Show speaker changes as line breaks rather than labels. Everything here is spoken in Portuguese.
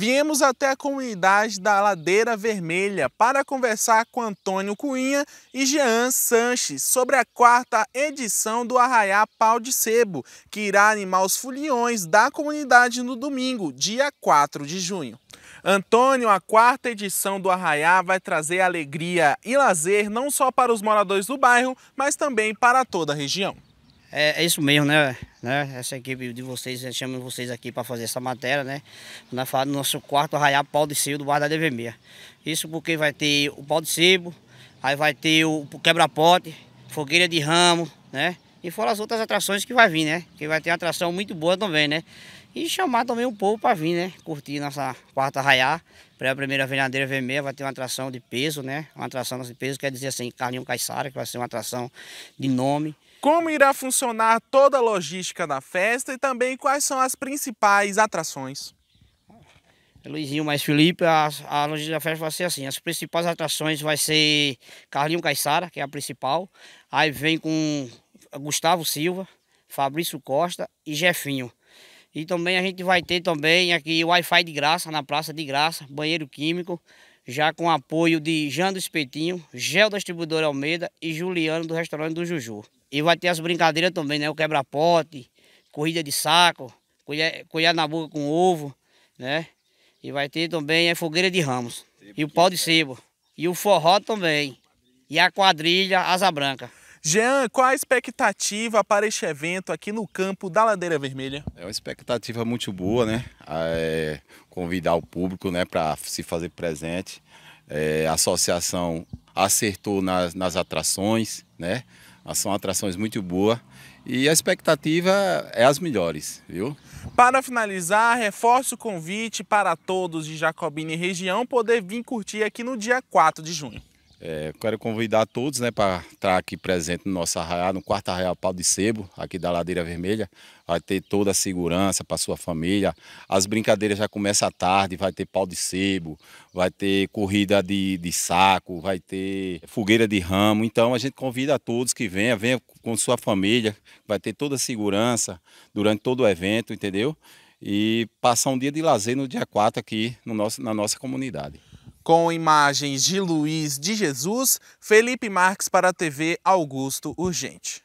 viemos até a comunidade da Ladeira Vermelha para conversar com Antônio Cunha e Jean Sanches sobre a quarta edição do Arraiá Pau de Sebo, que irá animar os foliões da comunidade no domingo, dia 4 de junho. Antônio, a quarta edição do Arraiá vai trazer alegria e lazer
não só para os moradores do bairro, mas também para toda a região. É, é, isso mesmo, né? né? Essa equipe de vocês, é, chama vocês aqui para fazer essa matéria, né? Na fala do nosso quarto arraial pau de sebo do Bar da DV6. Isso porque vai ter o pau de sebo, aí vai ter o quebra-pote, fogueira de ramo, né? E fora as outras atrações que vai vir, né? Que vai ter uma atração muito boa também, né? E chamar também o povo para vir, né? Curtir nossa quarta para a primeira Avenida Vermelha, vai ter uma atração de peso, né? Uma atração de peso, quer dizer assim, Carlinho Caixara, que vai ser uma atração de nome como irá funcionar toda
a logística da festa e também quais são as principais atrações.
Luizinho mais Felipe, a, a logística da festa vai ser assim, as principais atrações vai ser Carlinho Caissara, que é a principal, aí vem com Gustavo Silva, Fabrício Costa e Jefinho. E também a gente vai ter também aqui Wi-Fi de graça na praça de graça, banheiro químico, já com apoio de Jando Espetinho, Gel da Distribuidora Almeida e Juliano do Restaurante do Juju. E vai ter as brincadeiras também, né? O quebra-pote, corrida de saco, colher, colher na boca com ovo, né? E vai ter também a fogueira de ramos, e o pau de sebo, e o forró também, e a quadrilha Asa Branca.
Jean, qual a expectativa para este evento aqui no campo da Ladeira Vermelha? É uma expectativa muito
boa, né? É, convidar o público né, para se fazer presente. É, a associação acertou nas, nas atrações, né? Ah, são atrações muito boas e a expectativa é as melhores, viu?
Para finalizar, reforço o convite para todos de Jacobina e região poder vir curtir aqui no dia 4 de junho.
É, quero convidar todos né, para estar aqui presente no nosso arraial, no quarto arraial Pau de Sebo, aqui da Ladeira Vermelha. Vai ter toda a segurança para sua família. As brincadeiras já começam à tarde, vai ter pau de sebo, vai ter corrida de, de saco, vai ter fogueira de ramo. Então a gente convida a todos que venham, venham com sua família, vai ter toda a segurança durante todo o evento, entendeu? E passar um dia de lazer no dia 4
aqui no nosso, na nossa comunidade. Com imagens de Luiz de Jesus, Felipe Marques para a TV Augusto Urgente.